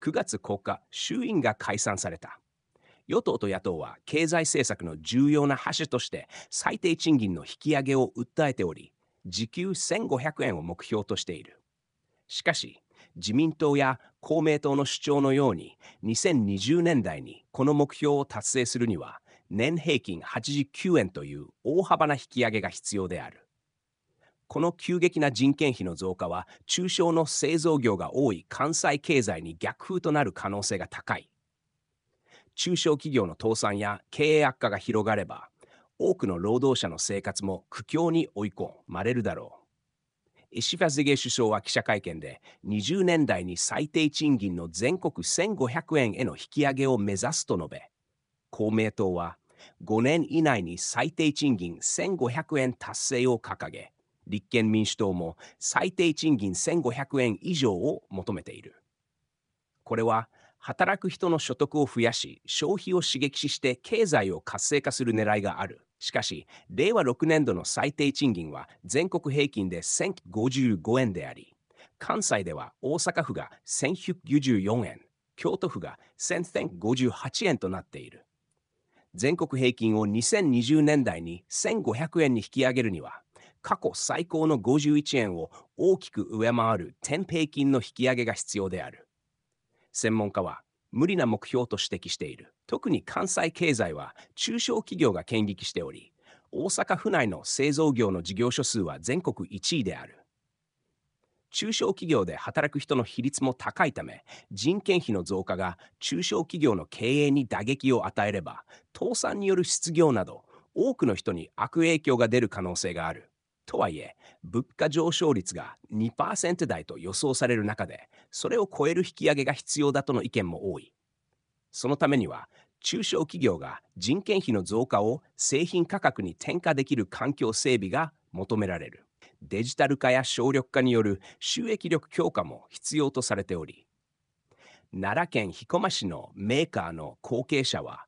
9月9日、衆院が解散された。与党と野党は経済政策の重要な柱として最低賃金の引き上げを訴えており、時給1500円を目標としている。しかし、自民党や公明党の主張のように2020年代にこの目標を達成するには年平均89円という大幅な引き上げが必要である。この急激な人件費の増加は中小の製造業が多い関西経済に逆風となる可能性が高い中小企業の倒産や経営悪化が広がれば多くの労働者の生活も苦境に追い込まれるだろう石破茂首相は記者会見で20年代に最低賃金の全国1500円への引き上げを目指すと述べ公明党は5年以内に最低賃金1500円達成を掲げ立憲民主党も最低賃金1500円以上を求めている。これは働く人の所得を増やし消費を刺激して経済を活性化する狙いがある。しかし、令和6年度の最低賃金は全国平均で1055円であり、関西では大阪府が1 1 9 4円、京都府が1058円となっている。全国平均を2020年代に1500円に引き上げるには、過去最高の51円を大きく上回る天平金の引き上げが必要である。専門家は、無理な目標と指摘している。特に関西経済は中小企業が権力しており、大阪府内の製造業の事業所数は全国1位である。中小企業で働く人の比率も高いため、人件費の増加が中小企業の経営に打撃を与えれば、倒産による失業など、多くの人に悪影響が出る可能性がある。とはいえ、物価上昇率が2%台と予想される中で、それを超える引き上げが必要だとの意見も多い。そのためには、中小企業が人件費の増加を製品価格に転嫁できる環境整備が求められる。デジタル化や省力化による収益力強化も必要とされており、奈良県彦間市のメーカーの後継者は、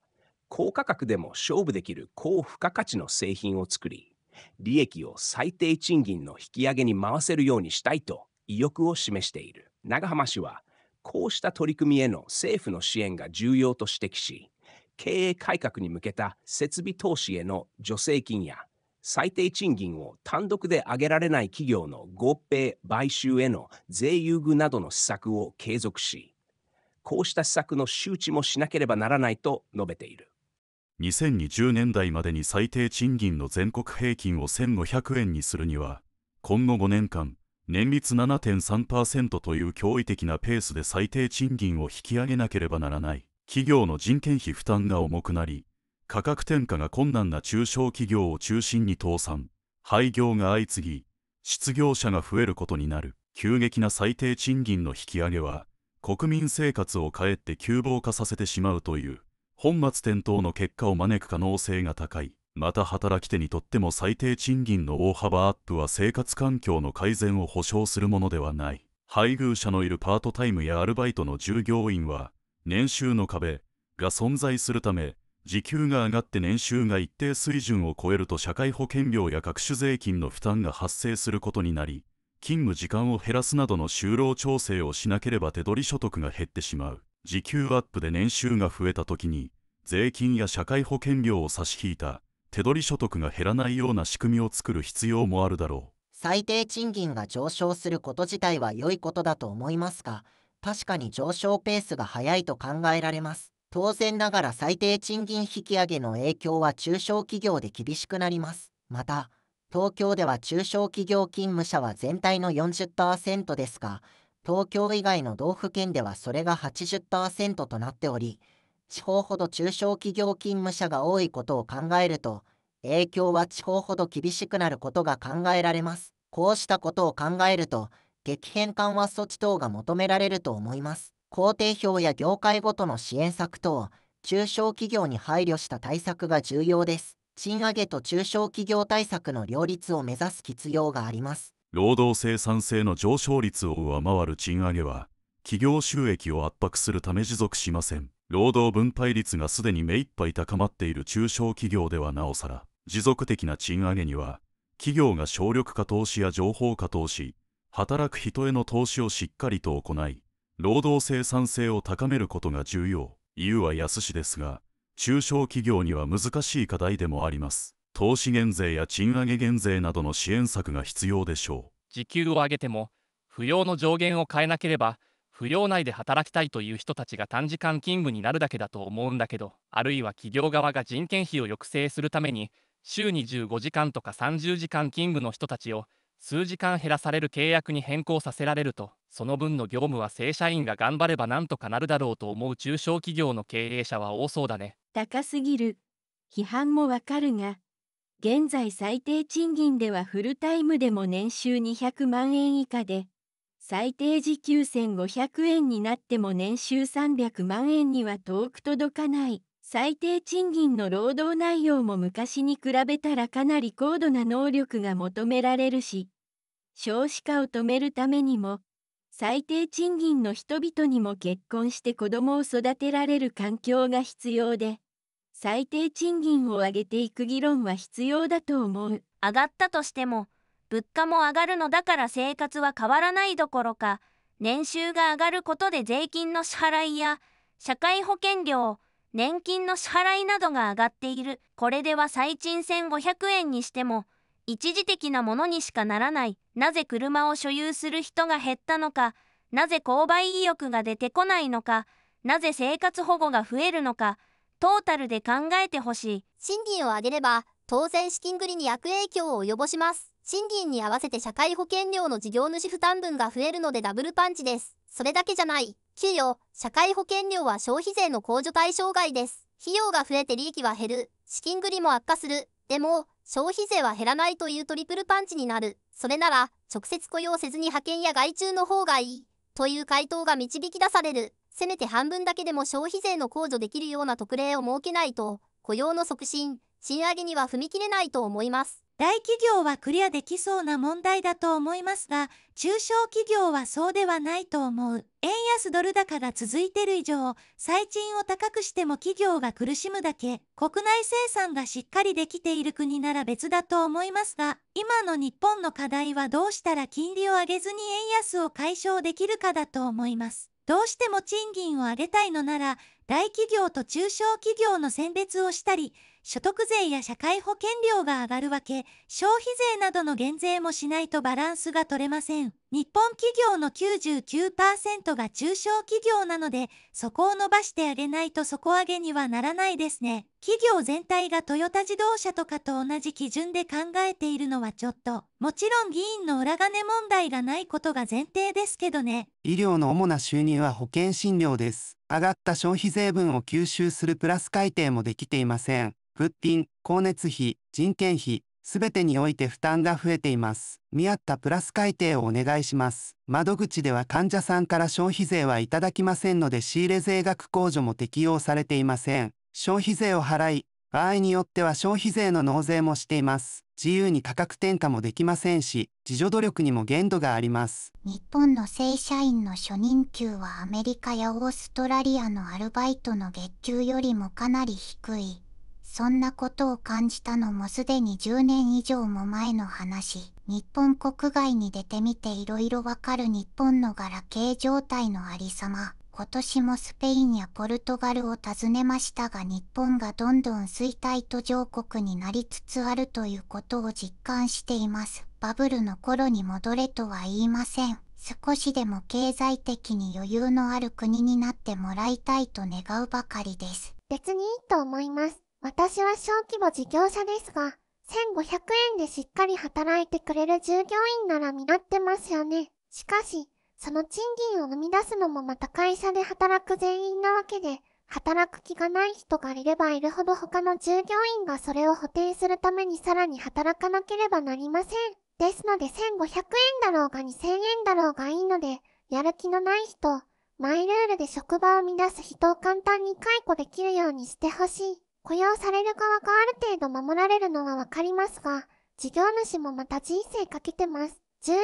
高価格でも勝負できる高付加価値の製品を作り、利益を最低賃金の引き上げに回せるようにしたいと意欲を示している。長浜氏は、こうした取り組みへの政府の支援が重要と指摘し、経営改革に向けた設備投資への助成金や最低賃金を単独で上げられない企業の合併・買収への税優遇などの施策を継続し、こうした施策の周知もしなければならないと述べている。2020年代までに最低賃金の全国平均を1500円にするには、今後5年間、年率7.3%という驚異的なペースで最低賃金を引き上げなければならない。企業の人件費負担が重くなり、価格転嫁が困難な中小企業を中心に倒産、廃業が相次ぎ、失業者が増えることになる。急激な最低賃金の引き上げは、国民生活をかえって窮乏化させてしまうという。本末転倒の結果を招く可能性が高いまた働き手にとっても最低賃金の大幅アップは生活環境の改善を保障するものではない配偶者のいるパートタイムやアルバイトの従業員は年収の壁が存在するため時給が上がって年収が一定水準を超えると社会保険料や各種税金の負担が発生することになり勤務時間を減らすなどの就労調整をしなければ手取り所得が減ってしまう時給アップで年収が増えた時に税金や社会保険料を差し引いた手取り所得が減らないような仕組みを作る必要もあるだろう最低賃金が上昇すること自体は良いことだと思いますが確かに上昇ペースが早いと考えられます当然ながら最低賃金引き上げの影響は中小企業で厳しくなりますまた東京では中小企業勤務者は全体の40%ですが東京以外の道府県ではそれが80%となっており、地方ほど中小企業勤務者が多いことを考えると、影響は地方ほど厳しくなることが考えられます。こうしたことを考えると、激変緩和措置等が求められると思います。工程表や業界ごとの支援策等、中小企業に配慮した対策が重要です。賃上げと中小企業対策の両立を目指す必要があります。労働生産性の上昇率を上回る賃上げは企業収益を圧迫するため持続しません労働分配率がすでに目いっぱい高まっている中小企業ではなおさら持続的な賃上げには企業が省力化投資や情報化投資働く人への投資をしっかりと行い労働生産性を高めることが重要理由は安しですが中小企業には難しい課題でもあります投資減税や賃上げ減税などの支援策が必要でしょう時給を上げても扶養の上限を変えなければ扶養内で働きたいという人たちが短時間勤務になるだけだと思うんだけどあるいは企業側が人件費を抑制するために週25時間とか30時間勤務の人たちを数時間減らされる契約に変更させられるとその分の業務は正社員が頑張ればなんとかなるだろうと思う中小企業の経営者は多そうだね高すぎる批判もわかるが現在最低賃金ではフルタイムでも年収200万円以下で、最低時給1500円になっても年収300万円には遠く届かない。最低賃金の労働内容も昔に比べたらかなり高度な能力が求められるし、少子化を止めるためにも、最低賃金の人々にも結婚して子供を育てられる環境が必要で、最低賃金を上げていく議論は必要だと思う上がったとしても物価も上がるのだから生活は変わらないどころか年収が上がることで税金の支払いや社会保険料年金の支払いなどが上がっているこれでは最賃1500円にしても一時的なものにしかならないなぜ車を所有する人が減ったのかなぜ購買意欲が出てこないのかなぜ生活保護が増えるのかトータルで考えてほしい賃金を上げれば当然資金繰りに悪影響を及ぼします賃金に合わせて社会保険料の事業主負担分が増えるのでダブルパンチですそれだけじゃない給与社会保険料は消費税の控除対象外です費用が増えて利益は減る資金繰りも悪化するでも消費税は減らないというトリプルパンチになるそれなら直接雇用せずに派遣や外注の方がいいという回答が導き出されるせめて半分だけでも消費税の控除できるような特例を設けないと、雇用の促進、賃上げには踏み切れないと思います。大企業はクリアできそうな問題だと思いますが、中小企業はそうではないと思う。円安ドル高が続いてる以上、最賃を高くしても企業が苦しむだけ、国内生産がしっかりできている国なら別だと思いますが、今の日本の課題はどうしたら金利を上げずに円安を解消できるかだと思います。どうしても賃金を上げたいのなら、大企業と中小企業の選別をしたり、所得税や社会保険料が上がるわけ、消費税などの減税もしないとバランスが取れません。日本企業の99%が中小企業なので、そこを伸ばしてあげないと底上げにはならないですね。企業全体がトヨタ自動車とかと同じ基準で考えているのはちょっと、もちろん議員の裏金問題がないことが前提ですけどね。医療の主な収入は保険診療です。上がった消費税分を吸収するプラス改定もできていません。物品、光熱費、人件費、すべてにおいて負担が増えています。見合ったプラス改定をお願いします。窓口では患者さんから消費税はいただきませんので仕入れ税額控除も適用されていません。消費税を払い、場合によっては消費税の納税もしています。自由に価格転嫁もできませんし、自助努力にも限度があります。日本の正社員の初任給はアメリカやオーストラリアのアルバイトの月給よりもかなり低い。そんなことを感じたのもすでに10年以上も前の話日本国外に出てみていろいろわかる日本のガラケー状態のありさま今年もスペインやポルトガルを訪ねましたが日本がどんどん衰退途上国になりつつあるということを実感していますバブルの頃に戻れとは言いません少しでも経済的に余裕のある国になってもらいたいと願うばかりです別にいいと思います私は小規模事業者ですが、1500円でしっかり働いてくれる従業員なら見なってますよね。しかし、その賃金を生み出すのもまた会社で働く全員なわけで、働く気がない人がいればいるほど他の従業員がそれを補填するためにさらに働かなければなりません。ですので1500円だろうが2000円だろうがいいので、やる気のない人、マイルールで職場を生み出す人を簡単に解雇できるようにしてほしい。雇用される側がある程度守られるのはわかりますが、事業主もまた人生かけてます。従業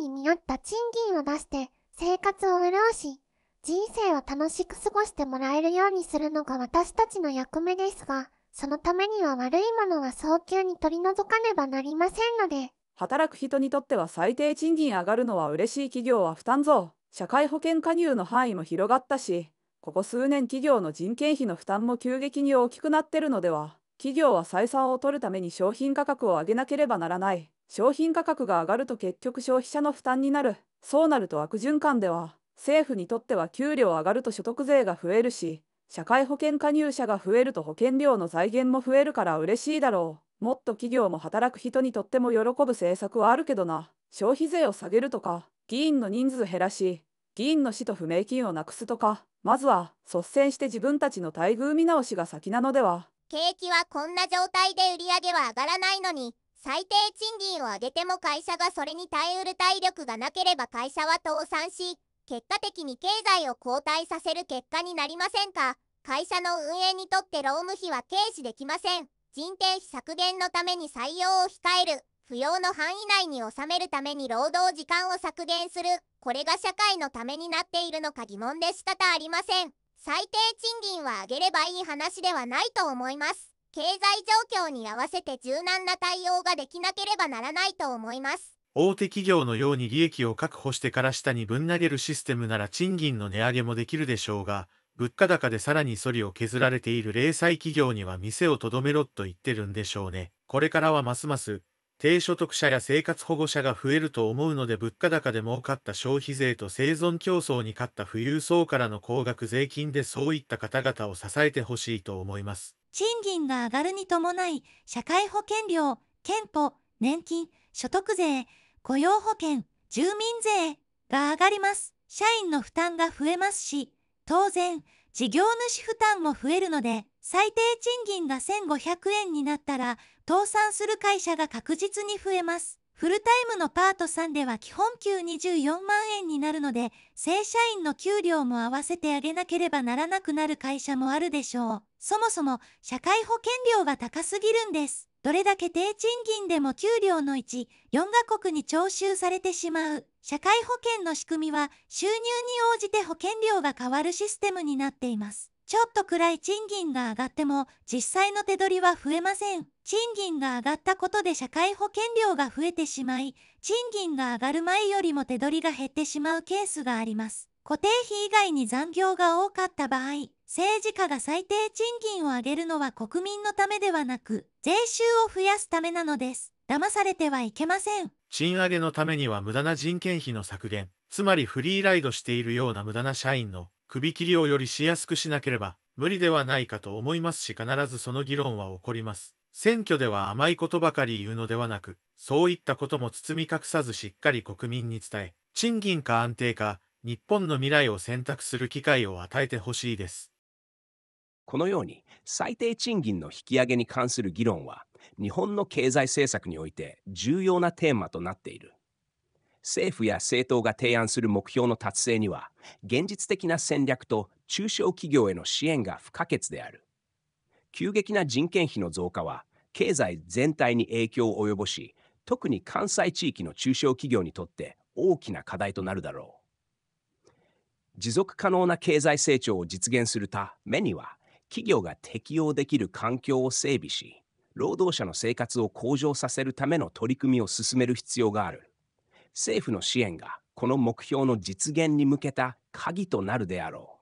員に見合った賃金を出して、生活を潤し、人生を楽しく過ごしてもらえるようにするのが私たちの役目ですが、そのためには悪いものは早急に取り除かねばなりませんので。働く人にとっては最低賃金上がるのは嬉しい企業は負担増。社会保険加入の範囲も広がったし、ここ数年企業の人件費の負担も急激に大きくなってるのでは企業は採算を取るために商品価格を上げなければならない商品価格が上がると結局消費者の負担になるそうなると悪循環では政府にとっては給料上がると所得税が増えるし社会保険加入者が増えると保険料の財源も増えるから嬉しいだろうもっと企業も働く人にとっても喜ぶ政策はあるけどな消費税を下げるとか議員の人数減らし議員の死と不明金をなくすとかまずは率先して自分たちの待遇見直しが先なのでは景気はこんな状態で売り上げは上がらないのに最低賃金を上げても会社がそれに耐えうる体力がなければ会社は倒産し結果的に経済を後退させる結果になりませんか会社の運営にとって労務費は軽視できません人件費削減のために採用を控える扶養の範囲内に収めるために労働時間を削減するこれが社会のためになっているのか疑問で仕方ありません最低賃金は上げればいい話ではないと思います経済状況に合わせて柔軟な対応ができなければならないと思います大手企業のように利益を確保してから下にぶん投げるシステムなら賃金の値上げもできるでしょうが物価高でさらにそりを削られている零細企業には店をとどめろと言ってるんでしょうねこれからはますます低所得者や生活保護者が増えると思うので物価高で儲かった消費税と生存競争に勝った富裕層からの高額税金でそういった方々を支えてほしいと思います。賃金が上がるに伴い、社会保険料、憲法、年金、所得税、雇用保険、住民税が上がります。社員の負担が増えますし、当然、事業主負担も増えるので、最低賃金が1500円になったら、倒産する会社が確実に増えます。フルタイムのパートさんでは基本給24万円になるので、正社員の給料も合わせてあげなければならなくなる会社もあるでしょう。そもそも社会保険料が高すぎるんです。どれだけ低賃金でも給料の1、4カ国に徴収されてしまう。社会保険の仕組みは収入に応じて保険料が変わるシステムになっています。ちょっとくらい賃金が上がっても実際の手取りは増えません。賃金が上がったことで社会保険料が増えてしまい、賃金が上がる前よりも手取りが減ってしまうケースがあります。固定費以外に残業が多かった場合、政治家が最低賃金を上げるのは国民のためではなく、税収を増やすためなのです。騙されてはいけません。賃上げのためには無駄な人件費の削減、つまりフリーライドしているような無駄な社員の首切りをよりしやすくしなければ無理ではないかと思いますし必ずその議論は起こります。選挙では甘いことばかり言うのではなく、そういったことも包み隠さずしっかり国民に伝え、賃金か安定か、日本の未来を選択する機会を与えてほしいです。このように最低賃金の引き上げに関する議論は日本の経済政策において重要なテーマとなっている。政府や政党が提案する目標の達成には、現実的な戦略と中小企業への支援が不可欠である。急激な人件費の増加は、経済全体に影響を及ぼし、特に関西地域の中小企業にとって大きな課題となるだろう。持続可能な経済成長を実現するためには、企業が適用できる環境を整備し、労働者の生活を向上させるための取り組みを進める必要がある。政府の支援がこの目標の実現に向けた鍵となるであろう。